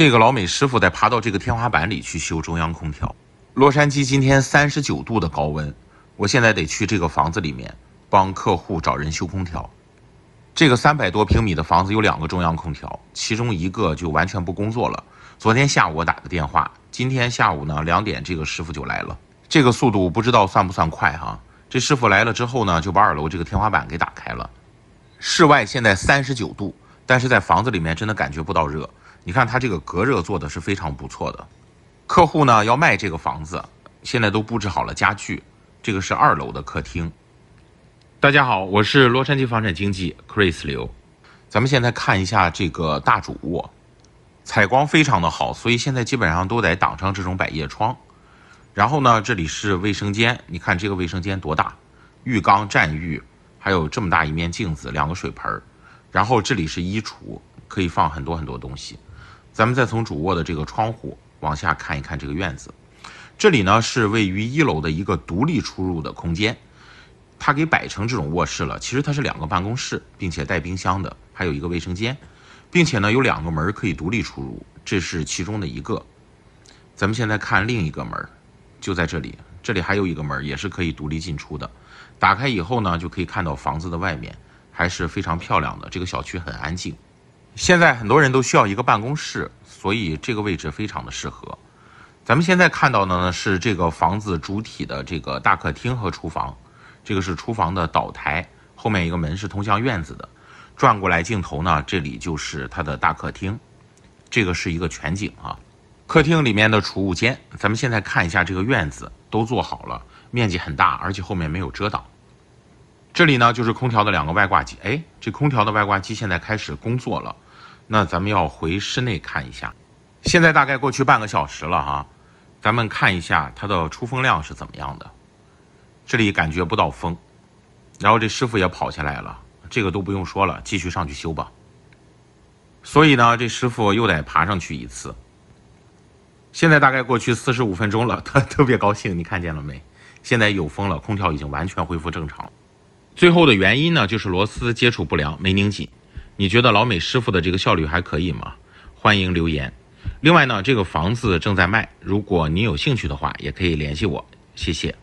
这个老美师傅得爬到这个天花板里去修中央空调。洛杉矶今天三十九度的高温，我现在得去这个房子里面帮客户找人修空调。这个三百多平米的房子有两个中央空调，其中一个就完全不工作了。昨天下午我打的电话，今天下午呢两点这个师傅就来了。这个速度不知道算不算快哈？这师傅来了之后呢，就把二楼这个天花板给打开了。室外现在三十九度，但是在房子里面真的感觉不到热。你看它这个隔热做的是非常不错的，客户呢要卖这个房子，现在都布置好了家具。这个是二楼的客厅。大家好，我是洛杉矶房产经纪 Chris 刘。咱们现在看一下这个大主卧，采光非常的好，所以现在基本上都得挡上这种百叶窗。然后呢，这里是卫生间，你看这个卫生间多大，浴缸、站浴，还有这么大一面镜子，两个水盆儿。然后这里是衣橱，可以放很多很多东西。咱们再从主卧的这个窗户往下看一看这个院子，这里呢是位于一楼的一个独立出入的空间，它给摆成这种卧室了。其实它是两个办公室，并且带冰箱的，还有一个卫生间，并且呢有两个门可以独立出入，这是其中的一个。咱们现在看另一个门，就在这里，这里还有一个门也是可以独立进出的。打开以后呢，就可以看到房子的外面还是非常漂亮的，这个小区很安静。现在很多人都需要一个办公室，所以这个位置非常的适合。咱们现在看到的呢是这个房子主体的这个大客厅和厨房，这个是厨房的岛台，后面一个门是通向院子的。转过来镜头呢，这里就是它的大客厅，这个是一个全景啊。客厅里面的储物间，咱们现在看一下这个院子都做好了，面积很大，而且后面没有遮挡。这里呢，就是空调的两个外挂机。哎，这空调的外挂机现在开始工作了。那咱们要回室内看一下。现在大概过去半个小时了哈，咱们看一下它的出风量是怎么样的。这里感觉不到风，然后这师傅也跑下来了。这个都不用说了，继续上去修吧。所以呢，这师傅又得爬上去一次。现在大概过去四十五分钟了，他 特别高兴，你看见了没？现在有风了，空调已经完全恢复正常。最后的原因呢，就是螺丝接触不良，没拧紧。你觉得老美师傅的这个效率还可以吗？欢迎留言。另外呢，这个房子正在卖，如果你有兴趣的话，也可以联系我。谢谢。